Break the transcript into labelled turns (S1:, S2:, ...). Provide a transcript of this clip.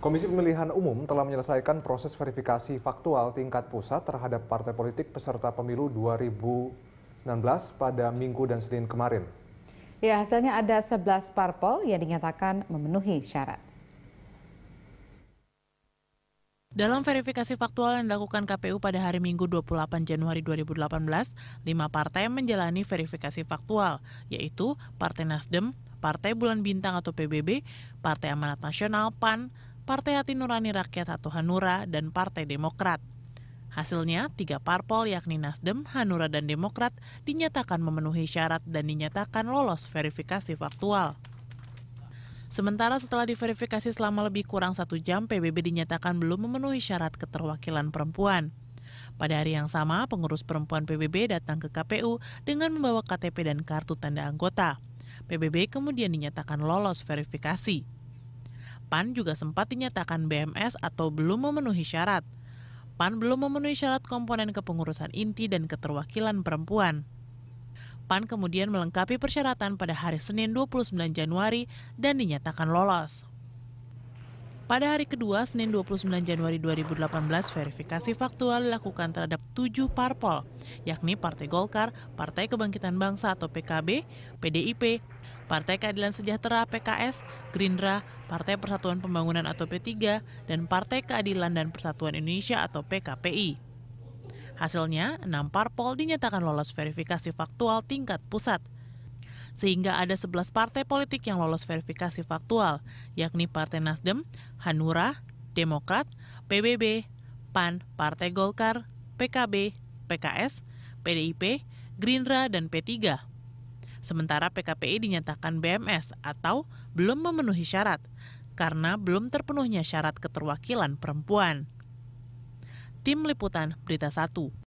S1: Komisi Pemilihan Umum telah menyelesaikan proses verifikasi faktual tingkat pusat terhadap partai politik peserta pemilu 2016 pada Minggu dan Senin kemarin. Ya, hasilnya ada 11 parpol yang dinyatakan memenuhi syarat. Dalam verifikasi faktual yang dilakukan KPU pada hari Minggu 28 Januari 2018, lima partai menjalani verifikasi faktual, yaitu Partai Nasdem, Partai Bulan Bintang atau PBB, Partai Amanat Nasional, PAN, Partai Hati Nurani Rakyat atau Hanura, dan Partai Demokrat. Hasilnya, tiga parpol yakni Nasdem, Hanura, dan Demokrat dinyatakan memenuhi syarat dan dinyatakan lolos verifikasi faktual. Sementara setelah diverifikasi selama lebih kurang satu jam, PBB dinyatakan belum memenuhi syarat keterwakilan perempuan. Pada hari yang sama, pengurus perempuan PBB datang ke KPU dengan membawa KTP dan kartu tanda anggota. PBB kemudian dinyatakan lolos verifikasi. PAN juga sempat dinyatakan BMS atau belum memenuhi syarat. PAN belum memenuhi syarat komponen kepengurusan inti dan keterwakilan perempuan. PAN kemudian melengkapi persyaratan pada hari Senin 29 Januari dan dinyatakan lolos. Pada hari kedua, Senin 29 Januari 2018, verifikasi faktual dilakukan terhadap tujuh parpol, yakni Partai Golkar, Partai Kebangkitan Bangsa atau PKB, PDIP, Partai Keadilan Sejahtera PKS, Gerindra, Partai Persatuan Pembangunan atau P3, dan Partai Keadilan dan Persatuan Indonesia atau PKPI. Hasilnya, enam parpol dinyatakan lolos verifikasi faktual tingkat pusat – sehingga ada 11 partai politik yang lolos verifikasi faktual, yakni Partai Nasdem, Hanura, Demokrat, PBB, PAN, Partai Golkar, PKB, PKS, PDIP, Gerindra, dan P3. Sementara PKPI dinyatakan BMS atau belum memenuhi syarat karena belum terpenuhnya syarat keterwakilan perempuan. Tim Liputan Berita 1